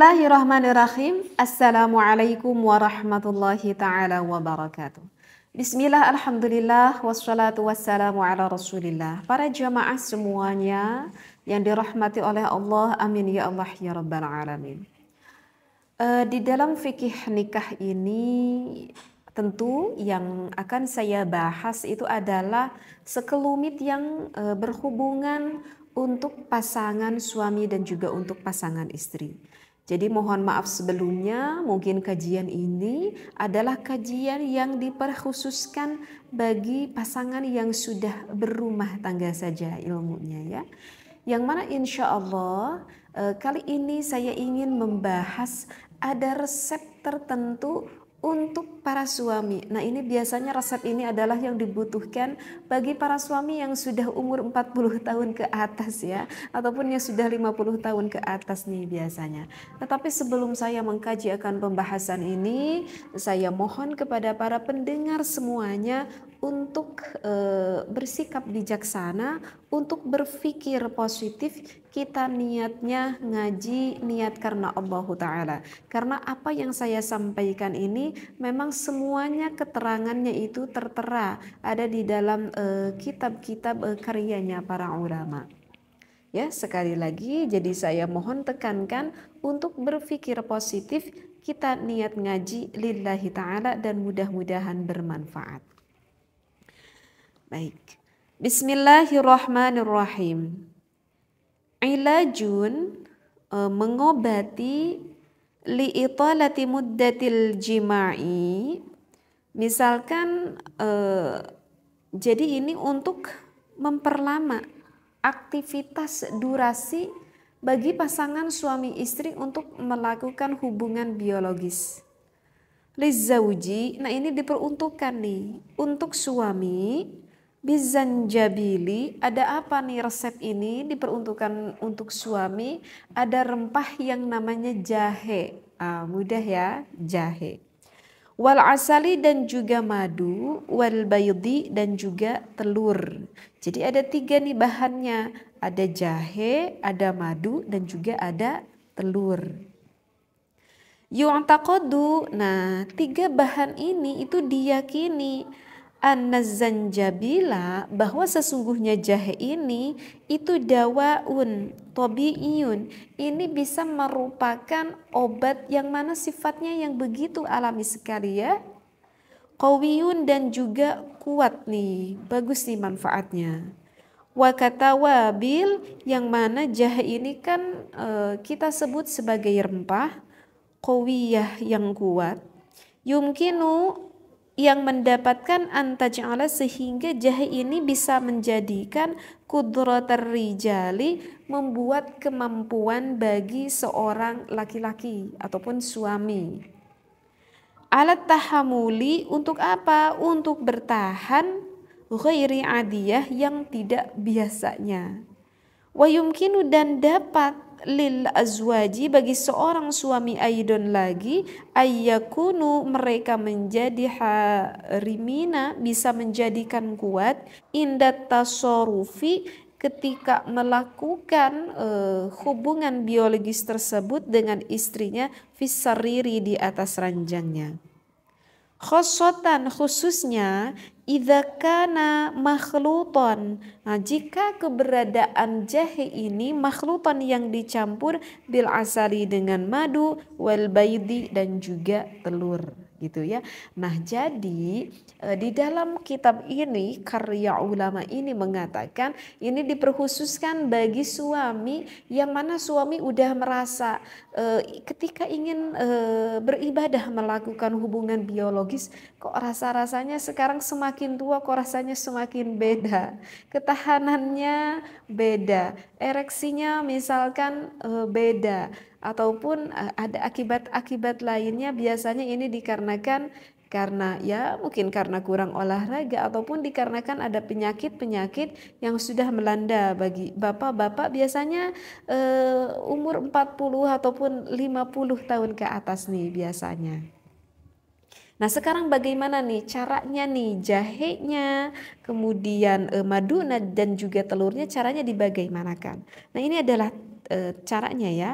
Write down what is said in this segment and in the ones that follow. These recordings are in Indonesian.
Bismillahirrahmanirrahim. Assalamualaikum warahmatullahi taala wabarakatuh. Bismillah, Alhamdulillah, wassalatu wassalamu ala rasulillah. Para jamaah semuanya yang dirahmati oleh Allah, amin ya Allah ya rabbal alamin. Uh, di dalam fikih nikah ini tentu yang akan saya bahas itu adalah sekelumit yang uh, berhubungan untuk pasangan suami dan juga untuk pasangan istri. Jadi mohon maaf sebelumnya, mungkin kajian ini adalah kajian yang diperkhususkan bagi pasangan yang sudah berumah tangga saja ilmunya ya. Yang mana insya Allah eh, kali ini saya ingin membahas ada resep tertentu untuk para suami. Nah, ini biasanya resep ini adalah yang dibutuhkan bagi para suami yang sudah umur 40 tahun ke atas ya, ataupun yang sudah 50 tahun ke atas nih biasanya. Tetapi sebelum saya mengkaji akan pembahasan ini, saya mohon kepada para pendengar semuanya untuk e, bersikap bijaksana, untuk berpikir positif, kita niatnya ngaji niat karena Allah Ta'ala. Karena apa yang saya sampaikan ini memang semuanya keterangannya itu tertera ada di dalam kitab eh, kitab-kitab e, karyanya para ulama. Ya, sekali lagi jadi saya mohon tekankan untuk berpikir positif, kita niat ngaji lillahi taala dan mudah-mudahan bermanfaat. Baik. Bismillahirrahmanirrahim. Ilajun uh, mengobati italati muddatil jima'i. Misalkan uh, jadi ini untuk memperlama aktivitas durasi bagi pasangan suami istri untuk melakukan hubungan biologis. Lizauji, nah ini diperuntukkan nih untuk suami Bizanjabili, ada apa nih resep ini diperuntukkan untuk suami? Ada rempah yang namanya jahe. Ah, mudah ya, jahe. Wal asali dan juga madu, wal bayudi dan juga telur. Jadi ada tiga nih bahannya. Ada jahe, ada madu, dan juga ada telur. Yu'taqadu, nah tiga bahan ini itu diyakini an-nazanjabila bahwa sesungguhnya jahe ini itu dawaun tobiyun ini bisa merupakan obat yang mana sifatnya yang begitu alami sekali ya kawiyun dan juga kuat nih bagus nih manfaatnya wakatawabil yang mana jahe ini kan e, kita sebut sebagai rempah kawiyah yang kuat yumkinu yang mendapatkan antaj'ala sehingga jahe ini bisa menjadikan kudro rijali membuat kemampuan bagi seorang laki-laki ataupun suami. Alat tahamuli untuk apa? Untuk bertahan ghairi adiyah yang tidak biasanya. Wayumkinu dan dapat lil azwaji bagi seorang suami aidon lagi ayakunu mereka menjadi harimina bisa menjadikan kuat indat tasorufi ketika melakukan uh, hubungan biologis tersebut dengan istrinya fisariri di atas ranjangnya khosotan khususnya idakana makhluton nah, jika keberadaan jahe ini makhluton yang dicampur bil asali dengan madu wal baydi dan juga telur gitu ya. Nah, jadi eh, di dalam kitab ini karya ulama ini mengatakan ini diperkhususkan bagi suami yang mana suami udah merasa eh, ketika ingin eh, beribadah melakukan hubungan biologis kok rasa-rasanya sekarang semakin tua kok rasanya semakin beda. Ketahanannya beda ereksinya misalkan e, beda ataupun eh, ada akibat-akibat lainnya biasanya ini dikarenakan karena ya mungkin karena kurang olahraga ataupun dikarenakan ada penyakit-penyakit yang sudah melanda bagi bapak-bapak biasanya e, umur 40 ataupun 50 tahun ke atas nih biasanya. Nah, sekarang bagaimana nih caranya nih jahenya, kemudian e, eh, madu dan juga telurnya caranya dibagaimanakan. Nah, ini adalah e, caranya ya.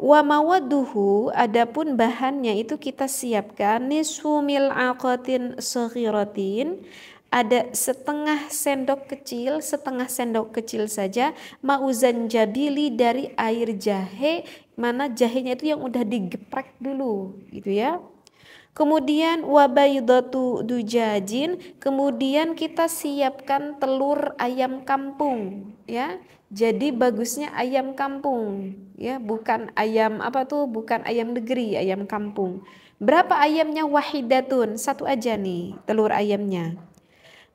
Wa mawaduhu adapun bahannya itu kita siapkan nisfu mil'aqatin saghiratin ada setengah sendok kecil, setengah sendok kecil saja mauzan jabili dari air jahe, mana jahenya itu yang udah digeprek dulu gitu ya. Kemudian wabaydatu dujajin, kemudian kita siapkan telur ayam kampung ya. Jadi bagusnya ayam kampung ya, bukan ayam apa tuh, bukan ayam negeri, ayam kampung. Berapa ayamnya wahidatun? Satu aja nih telur ayamnya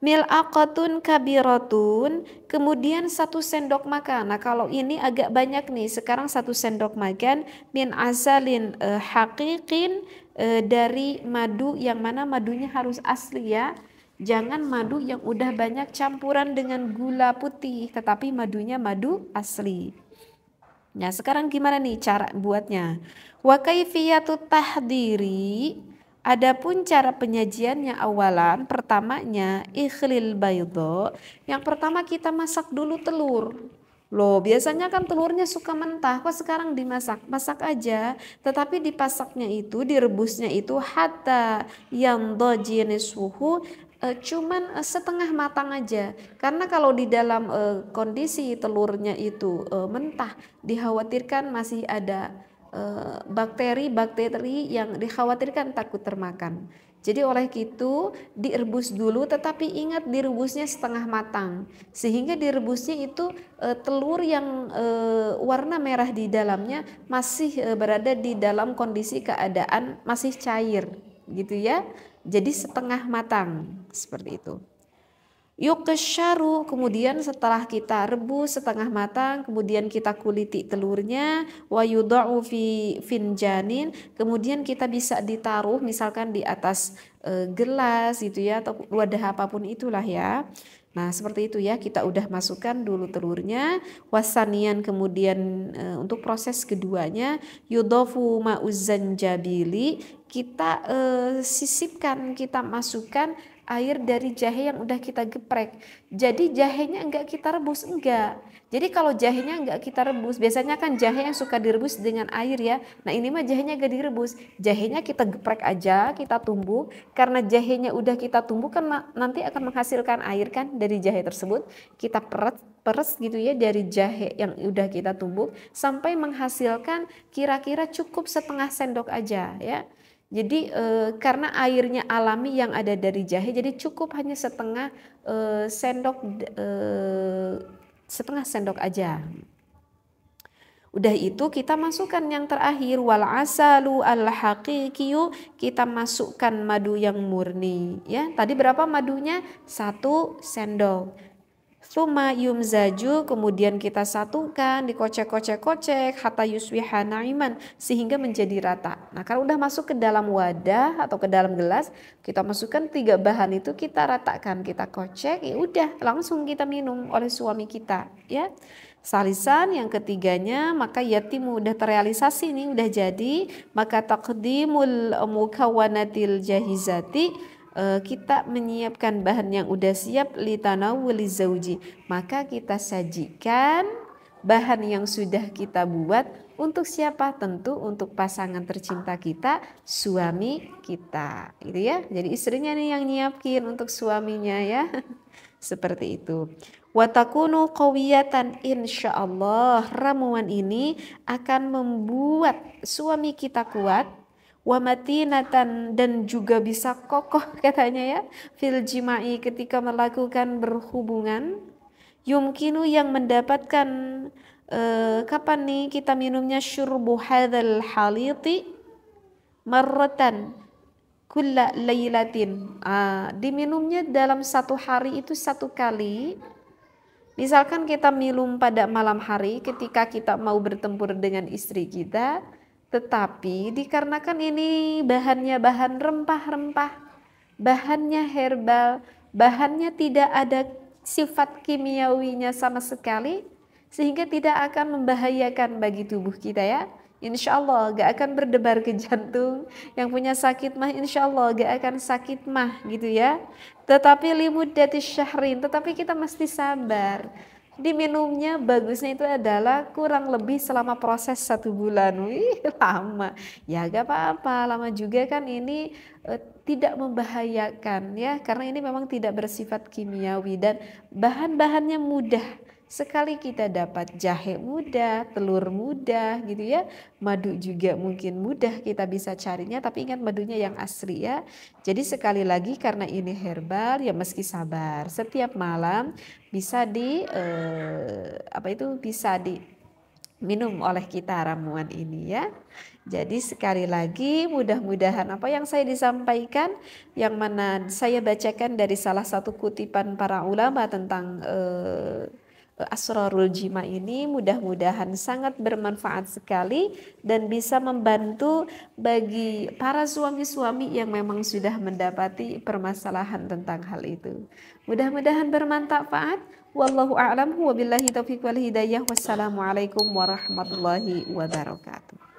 mil'aqatun kabirotun, kemudian satu sendok makan nah kalau ini agak banyak nih sekarang satu sendok makan min asalin uh, eh, hakikin uh, eh, dari madu yang mana madunya harus asli ya jangan madu yang udah banyak campuran dengan gula putih tetapi madunya madu asli nah sekarang gimana nih cara buatnya wa kaifiyatu tahdiri Adapun cara penyajiannya awalan, pertamanya ikhlil baydo. Yang pertama kita masak dulu telur. Loh, biasanya kan telurnya suka mentah, kok sekarang dimasak? Masak aja, tetapi dipasaknya itu, direbusnya itu hatta yang suhu eh, cuman eh, setengah matang aja karena kalau di dalam eh, kondisi telurnya itu mentah dikhawatirkan masih ada Eh, bakteri-bakteri yang dikhawatirkan takut termakan. Jadi oleh itu direbus dulu tetapi ingat direbusnya setengah matang sehingga direbusnya itu e, telur yang e, warna merah di dalamnya masih e, berada di dalam kondisi keadaan masih cair gitu ya. Jadi setengah matang seperti itu. Yuk ke Yukesharu kemudian setelah kita rebus setengah matang kemudian kita kuliti telurnya wayudau fi finjanin kemudian kita bisa ditaruh misalkan di atas e, gelas gitu ya atau wadah apapun itulah ya. Nah, seperti itu ya kita udah masukkan dulu telurnya wasanian kemudian e, untuk proses keduanya yudofu ma'uzanjabili kita e, sisipkan kita masukkan air dari jahe yang udah kita geprek. Jadi jahenya enggak kita rebus enggak. Jadi kalau jahenya enggak kita rebus, biasanya kan jahe yang suka direbus dengan air ya. Nah, ini mah jahenya enggak direbus. Jahenya kita geprek aja, kita tumbuk karena jahenya udah kita tumbuk kan nanti akan menghasilkan air kan dari jahe tersebut. Kita peret peres gitu ya dari jahe yang udah kita tumbuk sampai menghasilkan kira-kira cukup setengah sendok aja ya. Jadi e, karena airnya alami yang ada dari jahe, jadi cukup hanya setengah e, sendok e, setengah sendok aja. Udah itu kita masukkan yang terakhir wal asalu al haqiqiyu kita masukkan madu yang murni ya. Tadi berapa madunya? Satu sendok. Suma zaju kemudian kita satukan dikocek-kocek-kocek hatta yuswiha naiman sehingga menjadi rata. Nah, kalau udah masuk ke dalam wadah atau ke dalam gelas, kita masukkan tiga bahan itu kita ratakan, kita kocek, ya udah langsung kita minum oleh suami kita, ya. Salisan yang ketiganya maka yatimu udah terrealisasi nih udah jadi maka takdimul mukawanatil jahizati Eh, kita menyiapkan bahan yang udah siap litanawuli zauji maka kita sajikan bahan yang sudah kita buat untuk siapa tentu untuk pasangan tercinta kita suami kita gitu ya jadi istrinya nih yang nyiapin untuk suaminya ya seperti itu watakunu insya Allah ramuan ini akan membuat suami kita kuat wamatinatan dan juga bisa kokoh katanya ya fil ketika melakukan berhubungan yumkinu yang mendapatkan eh, kapan nih kita minumnya syurbu hadzal haliti marratan kulla lailatin ah, diminumnya dalam satu hari itu satu kali misalkan kita minum pada malam hari ketika kita mau bertempur dengan istri kita tetapi dikarenakan ini bahannya bahan rempah-rempah, bahannya herbal, bahannya tidak ada sifat kimiawinya sama sekali, sehingga tidak akan membahayakan bagi tubuh kita ya. Insya Allah gak akan berdebar ke jantung Yang punya sakit mah insya Allah gak akan sakit mah gitu ya Tetapi limudatis syahrin Tetapi kita mesti sabar diminumnya bagusnya itu adalah kurang lebih selama proses satu bulan. Wih, lama. Ya gak apa-apa, lama juga kan ini e, tidak membahayakan ya, karena ini memang tidak bersifat kimiawi dan bahan-bahannya mudah Sekali kita dapat jahe muda, telur muda gitu ya, madu juga mungkin mudah kita bisa carinya tapi ingat madunya yang asli ya. Jadi sekali lagi karena ini herbal ya meski sabar. Setiap malam bisa di eh, apa itu bisa di minum oleh kita ramuan ini ya. Jadi sekali lagi mudah-mudahan apa yang saya disampaikan yang mana saya bacakan dari salah satu kutipan para ulama tentang eh, Eh, asrarul Jima ini mudah-mudahan sangat bermanfaat sekali dan bisa membantu bagi para suami-suami yang memang sudah mendapati permasalahan tentang hal itu. Mudah-mudahan bermanfaat. Wallahu a'lam wa taufiq wal hidayah. Wassalamualaikum warahmatullahi wabarakatuh.